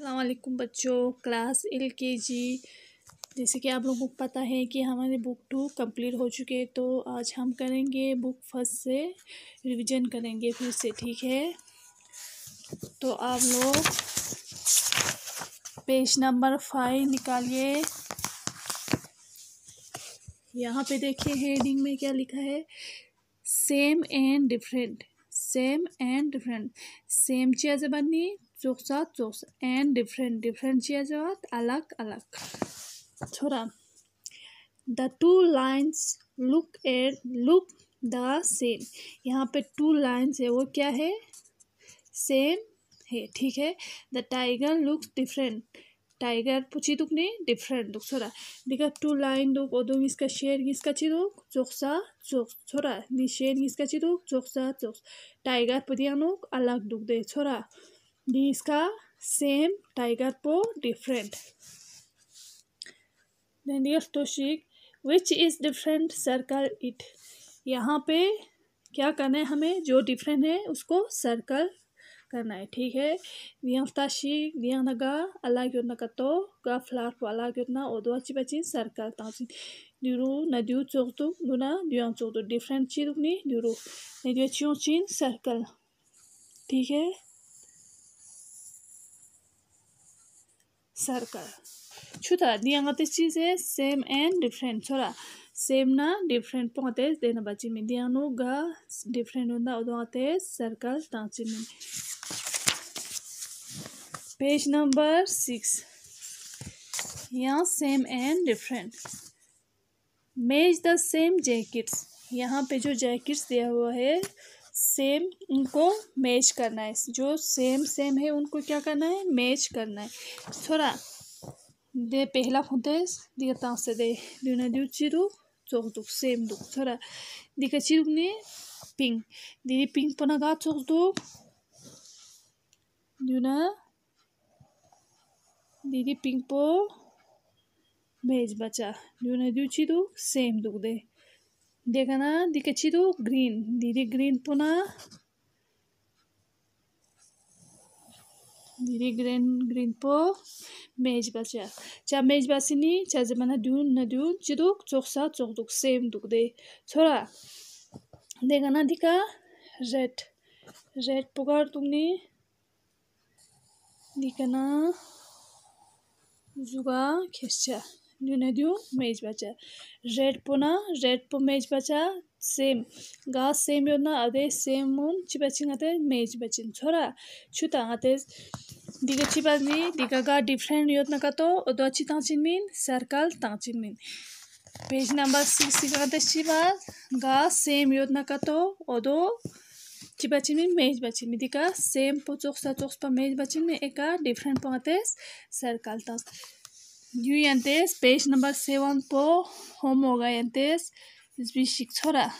अल्लाम बच्चों class L के जी जैसे कि आप लोगों को पता है कि हमारे बुक टू कंप्लीट हो चुके तो आज हम करेंगे बुक फर्स्ट से रिवीजन करेंगे फिर से ठीक है तो आप लोग पेज नंबर फाइव निकालिए यहाँ पे देखिए हेडिंग में क्या लिखा है same and different same and different same चीज़ें बननी चोक्सा चोक्स एंड डिफरेंट डिफरेंट किया अलग अलग छोरा the two lines look at look the same यहाँ पे टू लाइन्स है वो क्या है सेम है ठीक है the tiger looks different tiger पूछी तो दुख तो? नहीं डिफरेंट दुख छोरा देखा टू लाइन दुख ओ दुख इसका शेर किसका ची दुख चोकसा चौक छोरा नी शेर किसका ची दुख चोकसा चोक टाइगर पुदिया अलग दुख दे छोरा डी इसका सेम टाइगर पो different then which is different circle it यहाँ पे क्या करना है हमें जो डिफरेंट है उसको सर्कल करना है ठीक है दियांगताशी दियांग नगा अलग क्यों नगा तो गा फ्लार वाला क्यों ना और दो बची सर्कल ताउसिन दिरू नदियों चौक तो दुना दियांग चौक तो डिफरेंट चीज अपनी दिरू नदियों चीन सर्कल ठीक है सर्कल छुता दियांगा ते चीज है सेम एंड डिफरेंट छोरा सेम ना डिफरेंट पोते देना बची में दियांगो गा डिफरेंट होता आते सर्कल ताची में पेज नंबर सिक्स यहाँ सेम एंड डिफरेंट मेज द सेम जैकेट्स यहाँ पे जो जैकेट्स दिया हुआ है सेम उनको मैच करना है जो सेम सेम है उनको क्या करना है मैच करना है थोड़ा दे पहला हुँदैस दिगता से दे दुना दू चिरु चौक दुख सेम दुख थोड़ा दिखा चिरुक ने पिंक दीदी पिंक पना गा चौक दुख दुना दीदी पिंक पो मेज बचा दुना दू चिरु सेम दुख दे dekhana dikhe chi do green didi green puna di di green green po mej ba cha cha mej ba ni cha je dun na dun, chi choksa chokduk, du dukde. chora dekhana dikha jet red, pugar tum ni dikhana zuga khesh cha दियो मेज बचा red पुना red पु मेज बचा same गा same योना अदे same मुन चिपचिंग अते मेज बचिन छोरा छुता अते दिगा नी दिगा गा डिफरेंट योतना का तो उदोची ताचिन मीन सर्कल ताचिन मीन पेज नंबर सिक्स सिखाते चिपाज गा सेम योजना का तो ओदो चिपाचिन मीन मेज बचिन में दिका सेम पुचोक्सा चोक्स पर मेज बचिन में एका डिफरेंट पोंगतेस सर्कल ता यूयन्तेस पेज नम्बर सेभेन पो होमोगयन्तेस शिक्षोरा